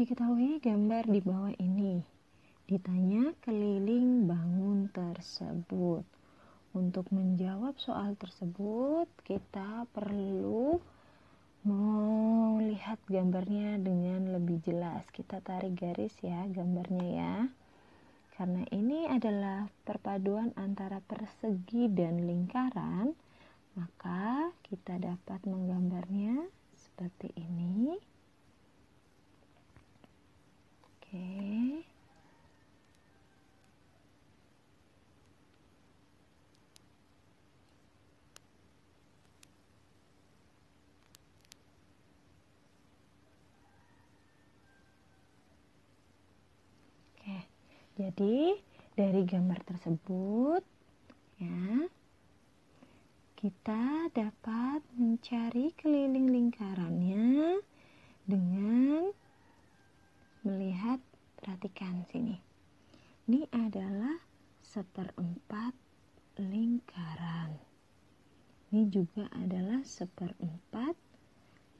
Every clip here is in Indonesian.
Diketahui gambar di bawah ini. Ditanya keliling bangun tersebut. Untuk menjawab soal tersebut, kita perlu melihat gambarnya dengan lebih jelas. Kita tarik garis ya gambarnya ya. Karena ini adalah perpaduan antara persegi dan lingkaran, maka kita dapat menggambarnya seperti ini. Jadi dari gambar tersebut ya kita dapat mencari keliling lingkarannya dengan melihat perhatikan sini. Ini adalah seperempat lingkaran. Ini juga adalah seperempat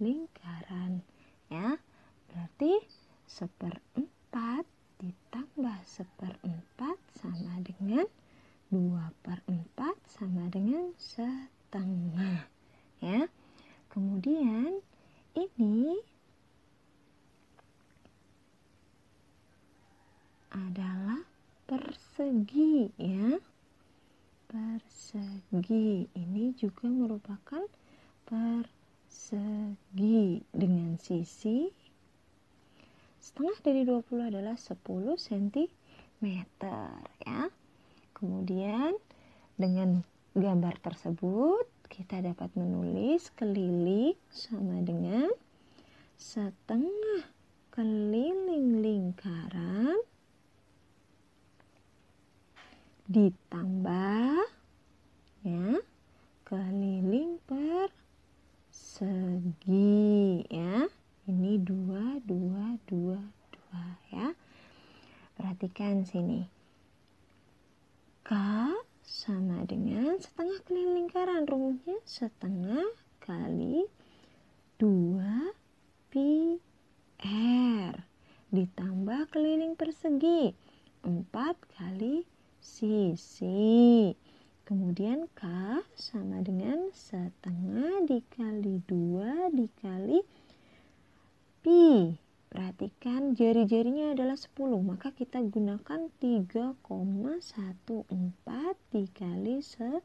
lingkaran ya. Berarti seperempat 2 per 4 sama dengan setengah ya kemudian ini adalah persegi ya persegi ini juga merupakan persegi dengan sisi setengah dari 20 adalah 10 cm ya Kemudian dengan gambar tersebut kita dapat menulis keliling sama dengan setengah keliling lingkaran ditambah ya keliling per segi ya ini dua dua dua dua ya perhatikan sini maka sama dengan setengah keliling lingkaran rumusnya setengah kali 2 pi r ditambah keliling persegi 4 kali sisi kemudian k sama dengan setengah dikali 2 dikali pi Perhatikan jari-jarinya adalah 10, maka kita gunakan 3,14 dikali 10.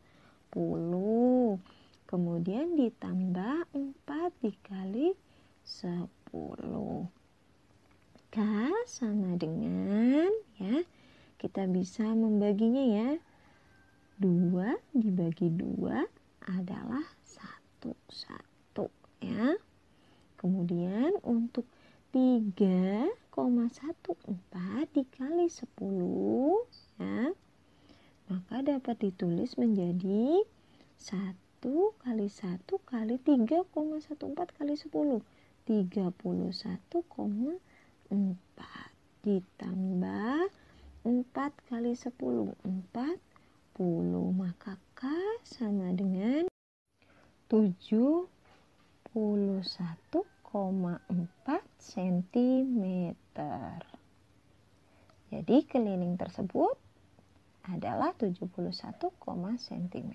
Kemudian ditambah 4 dikali 10. K sama dengan ya, kita bisa membaginya ya. 2 dibagi 2 adalah 1. 1 3,14 dikali 10 ya, maka dapat ditulis menjadi 1 kali 1 kali 3,14 kali 10 31,4 ditambah 4 kali 10 40 maka K sama dengan 71,4 cm. Jadi keliling tersebut adalah 71, cm.